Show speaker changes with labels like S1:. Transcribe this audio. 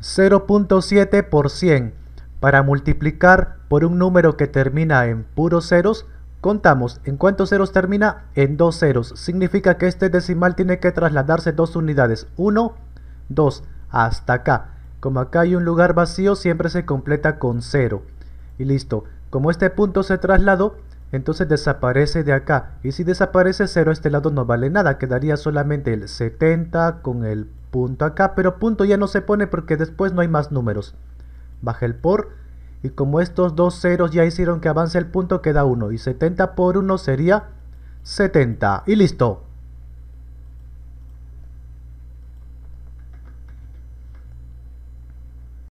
S1: 0.7 por 100. Para multiplicar por un número que termina en puros ceros, contamos en cuántos ceros termina, en dos ceros. Significa que este decimal tiene que trasladarse dos unidades, 1, 2, hasta acá. Como acá hay un lugar vacío, siempre se completa con 0. Y listo. Como este punto se trasladó, entonces desaparece de acá. Y si desaparece 0, este lado no vale nada. Quedaría solamente el 70 con el punto acá, pero punto ya no se pone porque después no hay más números. Baja el por y como estos dos ceros ya hicieron que avance el punto queda 1 y 70 por 1 sería 70 y listo.